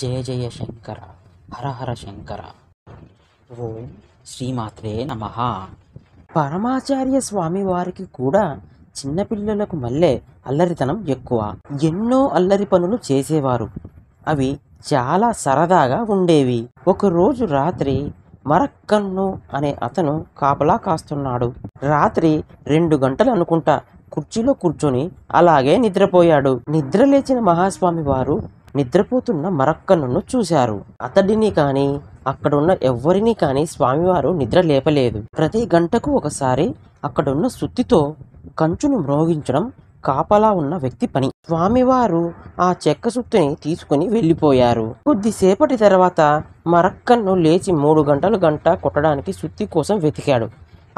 జయ జయ శంకర హర హర శంకర ఓం శ్రీమాత్రే నమ పరమాచార్య స్వామి వారికి కూడా చిన్నపిల్లలకు మళ్ళే అల్లరితనం ఎక్కువ ఎన్నో అల్లరి పనులు చేసేవారు అవి చాలా సరదాగా ఉండేవి ఒకరోజు రాత్రి మరక్కన్ను అనే అతను కాపలా కాస్తున్నాడు రాత్రి రెండు గంటలు అనుకుంటా కుర్చీలో కూర్చొని అలాగే నిద్రపోయాడు నిద్రలేచిన మహాస్వామి వారు నిద్రపోతున్న మరక్కన్నను చూశారు అతడిని కాని అక్కడున్న ఎవ్వరిని కాని స్వామివారు నిద్ర లేపలేదు ప్రతి గంటకు ఒకసారి అక్కడున్న శుద్ధితో కంచును మ్రోగించడం కాపలా ఉన్న వ్యక్తి పని స్వామివారు ఆ చెక్క సుత్తిని తీసుకుని వెళ్ళిపోయారు కొద్దిసేపటి తర్వాత మరక్కన్ను లేచి మూడు గంటలు గంట కొట్టడానికి సుత్తి కోసం వెతికాడు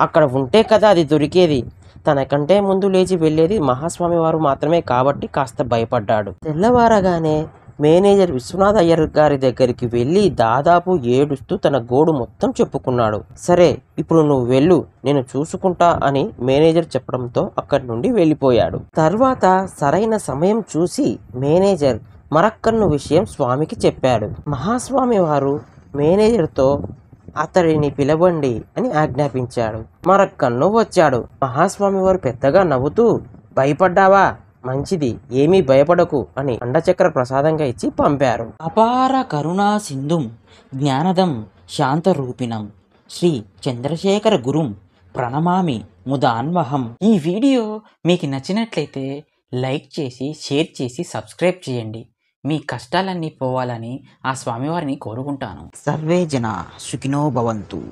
అక్కడ ఉంటే కదా అది దొరికేది తనకంటే ముందు లేచి వెళ్ళేది మహాస్వామివారు మాత్రమే కాబట్టి కాస్త భయపడ్డాడు తెల్లవారగానే మేనేజర్ విశ్వనాథ్ అయ్యర్ గారి దగ్గరికి వెళ్ళి దాదాపు ఏడుస్తూ తన గోడు మొత్తం చెప్పుకున్నాడు సరే ఇప్పుడు నువ్వు వెళ్ళు నేను చూసుకుంటా అని మేనేజర్ చెప్పడంతో అక్కడి నుండి వెళ్ళిపోయాడు తర్వాత సరైన సమయం చూసి మేనేజర్ మరక్కన్ను విషయం స్వామికి చెప్పాడు మహాస్వామి వారు మేనేజర్తో అతడిని పిలవండి అని ఆజ్ఞాపించాడు మరక్కన్ను వచ్చాడు మహాస్వామి వారు పెద్దగా నవ్వుతూ భయపడ్డావా మంచిది ఏమీ భయపడకు అని అండచక్ర ప్రసాదంగా ఇచ్చి పంపారు అపార కరుణా సింధుం జ్ఞానదం శాంతరూపిణం శ్రీ చంద్రశేఖర గురుం ప్రణమామి ముదాన్వహం ఈ వీడియో మీకు నచ్చినట్లయితే లైక్ చేసి షేర్ చేసి సబ్స్క్రైబ్ చేయండి మీ కష్టాలన్నీ పోవాలని ఆ స్వామివారిని కోరుకుంటాను సర్వే జన సుఖినో భవంతు